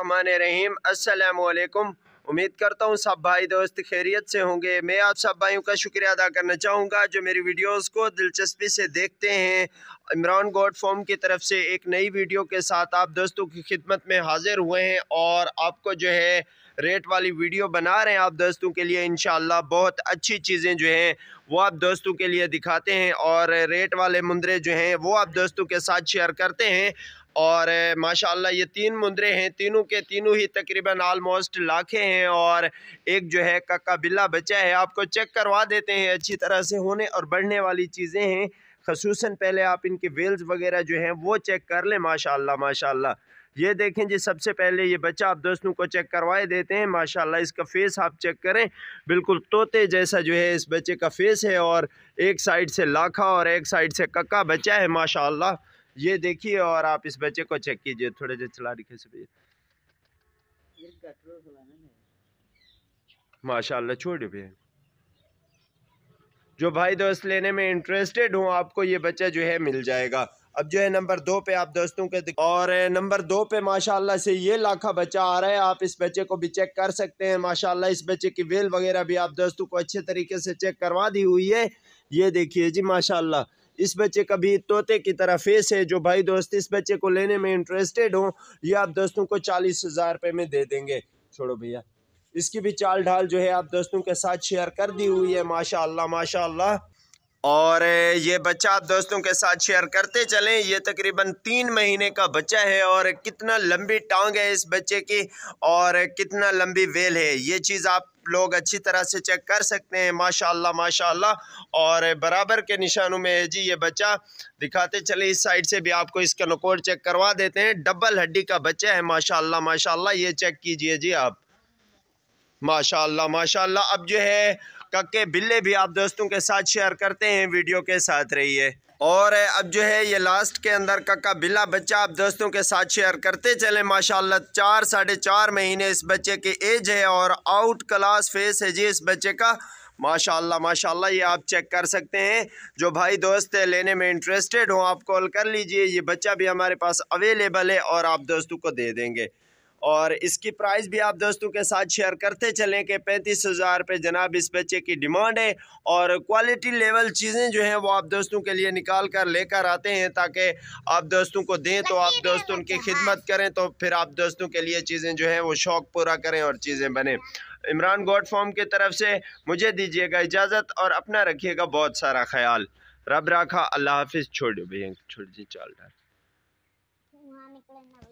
रहीम अस्सलाम उम्मीद करता हूँ सब भाई दोस्त खैरियत से होंगे मैं आप सब भाइयों का शुक्रिया अदा करना चाहूँगा जो मेरी वीडियोस को दिलचस्पी से देखते हैं इमरान गोड फॉर्म की तरफ से एक नई वीडियो के साथ आप दोस्तों की खिदमत में हाजिर हुए हैं और आपको जो है रेट वाली वीडियो बना रहे हैं आप दोस्तों के लिए इन बहुत अच्छी चीज़ें जो हैं वो आप दोस्तों के लिए दिखाते हैं और रेट वाले मुंदरे जो हैं वो आप दोस्तों के साथ शेयर करते हैं और माशाल्लाह ये तीन मुंदरे हैं तीनों के तीनों ही तकरीबन आलमोस्ट लाखे हैं और एक जो है कक्का बिल्ला बचा है आपको चेक करवा देते हैं अच्छी तरह से होने और बढ़ने वाली चीज़ें हैं खसूस पहले आप इनके वेल्स वगैरह जो हैं वो चेक कर लें माशाल्लाह माशाल्लाह ये देखें जी सबसे पहले ये बच्चा आप दोस्तों को चेक करवाए देते हैं माशाल्लाह इसका फेस आप चेक करें बिल्कुल तोते जैसा जो है इस बच्चे का फेस है और एक साइड से लाखा और एक साइड से कक्का बच्चा है माशाल्लाह ये देखिए और आप इस बच्चे को चेक कीजिए थोड़े से चला रखे माशाल्लाह छोड़ भी है जो भाई दोस्त लेने में इंटरेस्टेड हूँ आपको ये बच्चा जो है मिल जाएगा अब जो है नंबर दो पे आप दोस्तों के और नंबर दो पे माशाल्लाह से ये लाखा बच्चा आ रहा है आप इस बच्चे को भी चेक कर सकते हैं माशाल्लाह इस बच्चे की वेल वगैरह भी आप दोस्तों को अच्छे तरीके से चेक करवा दी हुई है ये देखिए जी माशाल्लाह इस बच्चे का भी तोते की तरह फेस है जो भाई दोस्त इस बच्चे को लेने में इंटरेस्टेड हो ये आप दोस्तों को चालीस हज़ार रुपये में दे देंगे छोड़ो भैया इसकी भी चाल ढाल जो है आप दोस्तों के साथ शेयर कर दी हुई है माशा माशा और ये बच्चा आप दोस्तों के साथ शेयर करते चलें ये तकरीबन तीन महीने का बच्चा है और कितना लंबी टांग है इस बच्चे की और कितना लंबी वेल है ये चीज़ आप लोग अच्छी तरह से चेक कर सकते हैं माशाल्लाह माशाल्लाह और बराबर के निशानों में है जी ये बच्चा दिखाते चले इस साइड से भी आपको इसका नकोर चेक करवा देते हैं डबल हड्डी का बच्चा है माशाल्लाह माशाल्लाह ये चेक कीजिए जी आप माशाल्लाह माशाल्लाह अब जो है कक्के बिल्ले भी आप दोस्तों के साथ शेयर करते हैं वीडियो के साथ रहिए और अब जो है ये लास्ट के अंदर कक्का बिल्ला बच्चा आप दोस्तों के साथ शेयर करते चले माशाल्लाह चार साढ़े चार महीने इस बच्चे की एज है और आउट क्लास फेस है जी इस बच्चे का माशाल्लाह माशाल्लाह ये आप चेक कर सकते हैं जो भाई दोस्त लेने में इंटरेस्टेड हो आप कॉल कर लीजिए ये बच्चा भी हमारे पास अवेलेबल है और आप दोस्तों को दे देंगे और इसकी प्राइस भी आप दोस्तों के साथ शेयर करते चलें कि पैंतीस हज़ार रुपये जनाब इस बच्चे की डिमांड है और क्वालिटी लेवल चीज़ें जो हैं वो आप दोस्तों के लिए निकाल कर लेकर आते हैं ताकि आप दोस्तों को दें तो आप दोस्तों उनकी खिदमत हाँ। करें तो फिर आप दोस्तों के लिए चीज़ें जो हैं वो शौक़ पूरा करें और चीज़ें बने इमरान गोड फॉर्म की तरफ से मुझे दीजिएगा इजाज़त और अपना रखिएगा बहुत सारा ख्याल रब राखा अल्लाह हाफिज़ छोड़ो भैया छोड़ दी चाल